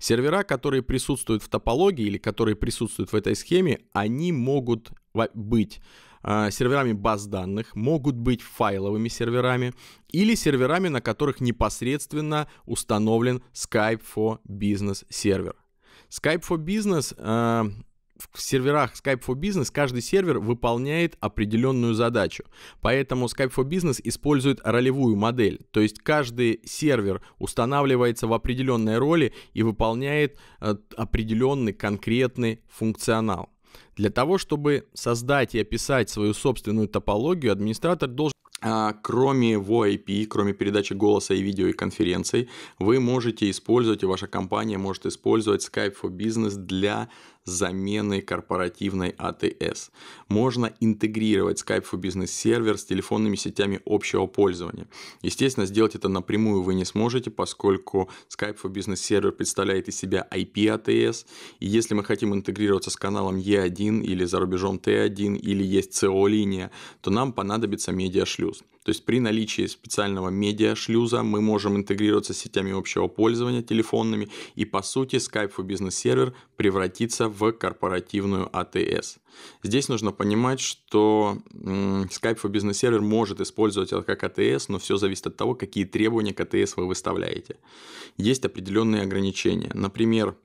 Сервера, которые присутствуют в топологии или которые присутствуют в этой схеме, они могут быть а, серверами баз данных, могут быть файловыми серверами или серверами, на которых непосредственно установлен Skype for Business сервер. Skype for Business а, в серверах Skype for Business каждый сервер выполняет определенную задачу. Поэтому Skype for Business использует ролевую модель. То есть каждый сервер устанавливается в определенной роли и выполняет э, определенный конкретный функционал. Для того, чтобы создать и описать свою собственную топологию, администратор должен а, кроме VoIP, кроме передачи голоса и видео и конференций, вы можете использовать, и ваша компания может использовать Skype for Business для замены корпоративной АТС. Можно интегрировать Skype for Business сервер с телефонными сетями общего пользования. Естественно, сделать это напрямую вы не сможете, поскольку Skype for Business сервер представляет из себя IP АТС. И если мы хотим интегрироваться с каналом E1 или за рубежом T1 или есть CO-линия, то нам понадобится медиашлюз шлюз. То есть при наличии специального медиа-шлюза мы можем интегрироваться с сетями общего пользования телефонными, и по сути Skype for Business Server превратится в корпоративную АТС. Здесь нужно понимать, что Skype for Business Server может использовать это как АТС, но все зависит от того, какие требования к АТС вы выставляете. Есть определенные ограничения. Например,